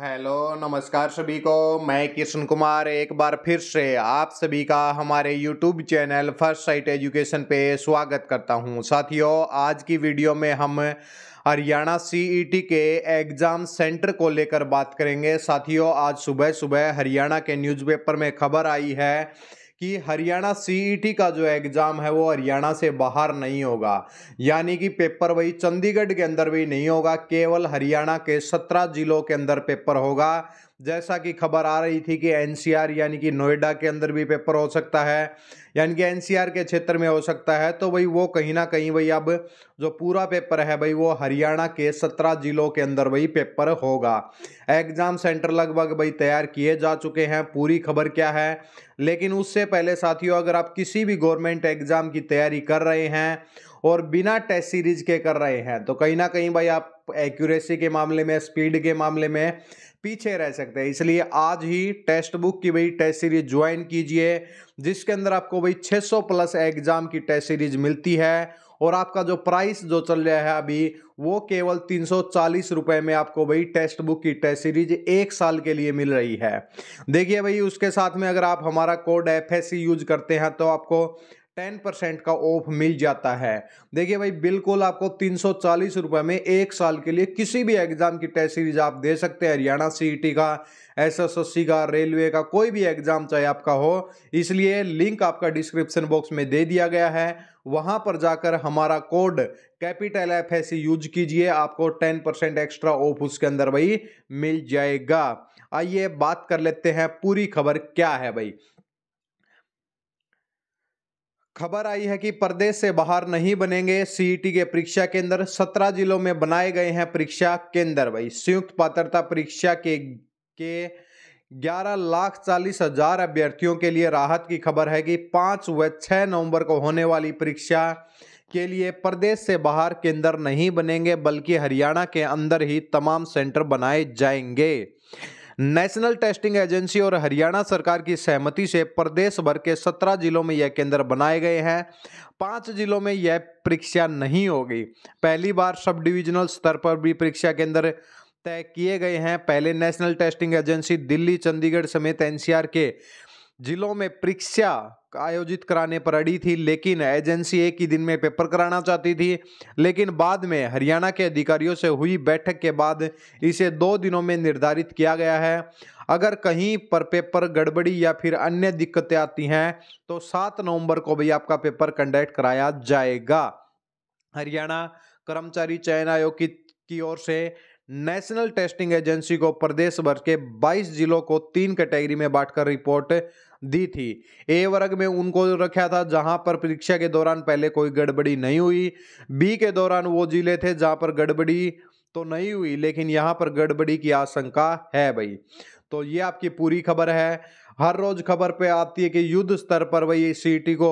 hello नमस्कार सभी को मैं कृष्ण कुमार एक बार फिर से आप सभी का हमारे YouTube channel first site education पे स्वागत करता हूं साथियों आज की वीडियो में हम हरियाणा सीईटी e के एग्ज़ाम सेंटर को लेकर बात करेंगे साथियों आज सुबह सुबह हरियाणा के न्यूज़पेपर में खबर आई है कि हरियाणा सीईटी e का जो एग्ज़ाम है वो हरियाणा से बाहर नहीं होगा यानी कि पेपर वही चंडीगढ़ के अंदर भी नहीं होगा केवल हरियाणा के सत्रह जिलों के अंदर पेपर होगा जैसा कि खबर आ रही थी कि एनसीआर यानी कि नोएडा के अंदर भी पेपर हो सकता है यानी कि एनसीआर के क्षेत्र में हो सकता है तो भाई वो कहीं ना कहीं भाई अब जो पूरा पेपर है भाई वो हरियाणा के सत्रह जिलों के अंदर भाई पेपर होगा एग्ज़ाम सेंटर लगभग भाई तैयार किए जा चुके हैं पूरी खबर क्या है लेकिन उससे पहले साथियों अगर आप किसी भी गवर्नमेंट एग्ज़ाम की तैयारी कर रहे हैं और बिना टेस्ट सीरीज के कर रहे हैं तो कहीं ना कहीं भाई आप एक्यूरेसी के मामले में स्पीड के मामले में पीछे रह सकते हैं इसलिए आज ही टेस्ट बुक की भाई टेस्ट सीरीज ज्वाइन कीजिए जिसके अंदर आपको भाई 600 प्लस एग्जाम की टेस्ट सीरीज मिलती है और आपका जो प्राइस जो चल रहा है अभी वो केवल तीन सौ में आपको भाई टेस्ट बुक की टेस्ट सीरीज एक साल के लिए मिल रही है देखिए भाई उसके साथ में अगर आप हमारा कोड एफ यूज करते हैं तो आपको टेन परसेंट का ऑफ मिल जाता है देखिए भाई बिल्कुल आपको तीन सौ चालीस रुपये में एक साल के लिए किसी भी एग्ज़ाम की टेस्ट सीरीज आप दे सकते हैं हरियाणा सी e का एस एस एस सी का रेलवे का कोई भी एग्ज़ाम चाहे आपका हो इसलिए लिंक आपका डिस्क्रिप्शन बॉक्स में दे दिया गया है वहां पर जाकर हमारा code capital F S use कीजिए आपको टेन परसेंट एक्स्ट्रा ऑफ उसके अंदर भाई मिल जाएगा आइए बात कर लेते हैं पूरी खबर क्या है भाई खबर आई है कि प्रदेश से बाहर नहीं बनेंगे सीईटी के परीक्षा केंद्र सत्रह जिलों में बनाए गए हैं परीक्षा केंद्र भाई संयुक्त पात्रता परीक्षा के के ग्यारह लाख चालीस हजार अभ्यर्थियों के लिए राहत की खबर है कि पाँच व छः नवंबर को होने वाली परीक्षा के लिए प्रदेश से बाहर केंद्र नहीं बनेंगे बल्कि हरियाणा के अंदर ही तमाम सेंटर बनाए जाएंगे नेशनल टेस्टिंग एजेंसी और हरियाणा सरकार की सहमति से प्रदेश भर के सत्रह जिलों में यह केंद्र बनाए गए हैं पांच जिलों में यह परीक्षा नहीं होगी पहली बार सब डिविजनल स्तर पर भी परीक्षा केंद्र तय किए गए हैं पहले national testing agency Delhi Chandigarh समेत एनसीआर के जिलों में परीक्षा आयोजित कराने पर अड़ी थी लेकिन एजेंसी एक ही दिन में पेपर कराना चाहती थी लेकिन बाद में हरियाणा के अधिकारियों से हुई बैठक के बाद इसे दो दिनों में निर्धारित किया गया है अगर कहीं पर पेपर गड़बड़ी या फिर अन्य दिक्कतें आती हैं तो सात नवंबर को भी आपका पेपर कंडक्ट कराया जाएगा हरियाणा कर्मचारी चयन आयोग की, ओर से नेशनल टेस्टिंग एजेंसी को प्रदेश भर के 22 जिलों को तीन कैटेगरी में बांटकर रिपोर्ट दी थी ए वर्ग में उनको रखा था जहां पर परीक्षा के दौरान पहले कोई गड़बड़ी नहीं हुई बी के दौरान वो जिले थे जहां पर गड़बड़ी तो नहीं हुई लेकिन यहाँ पर गड़बड़ी की आशंका है भाई तो ये आपकी पूरी खबर है हर रोज खबर पे आती है कि युद्ध स्तर पर भाई सीटी को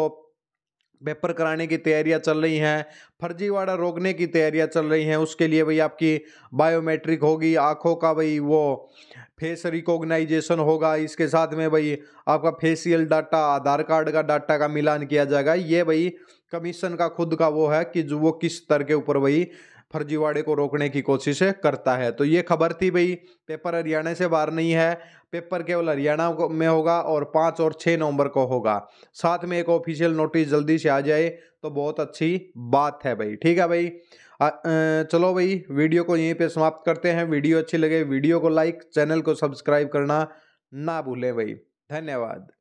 पेपर कराने की तैयारियां चल रही हैं फर्जीवाड़ा रोकने की तैयारियां चल रही हैं उसके लिए भाई आपकी बायोमेट्रिक होगी आँखों का भाई वो फेस रिकॉग्नाइजेशन होगा इसके साथ में भाई आपका फेसियल डाटा आधार कार्ड का डाटा का मिलान किया जाएगा ये भाई कमीशन का खुद का वो है कि जो वो किस तरह के ऊपर भाई फर्जीवाड़े को रोकने की कोशिश करता है तो ये खबर थी भाई पेपर हरियाणा से बाहर नहीं है पेपर केवल हरियाणा में होगा और पाँच और छः नवंबर को होगा साथ में एक ऑफिशियल नोटिस जल्दी से आ जाए तो बहुत अच्छी बात है भाई ठीक है भाई चलो भाई वीडियो को यहीं पे समाप्त करते हैं वीडियो अच्छी लगे वीडियो को लाइक चैनल को सब्सक्राइब करना ना भूलें भाई धन्यवाद